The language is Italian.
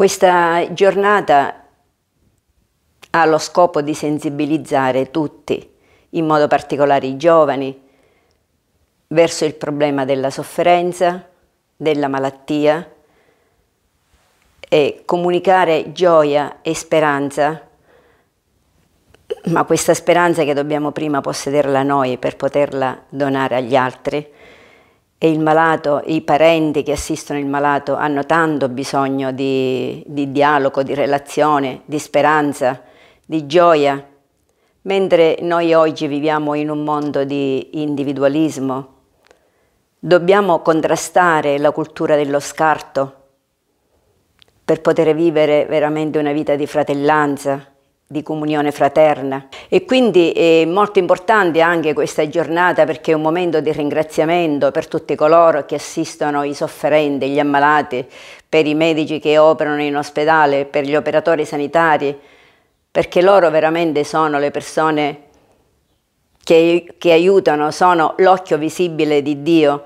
Questa giornata ha lo scopo di sensibilizzare tutti, in modo particolare i giovani, verso il problema della sofferenza, della malattia e comunicare gioia e speranza, ma questa speranza che dobbiamo prima possederla noi per poterla donare agli altri, e il malato, i parenti che assistono il malato hanno tanto bisogno di, di dialogo, di relazione, di speranza, di gioia, mentre noi oggi viviamo in un mondo di individualismo. Dobbiamo contrastare la cultura dello scarto per poter vivere veramente una vita di fratellanza, di comunione fraterna. E quindi è molto importante anche questa giornata perché è un momento di ringraziamento per tutti coloro che assistono i sofferenti, gli ammalati, per i medici che operano in ospedale, per gli operatori sanitari, perché loro veramente sono le persone che, che aiutano, sono l'occhio visibile di Dio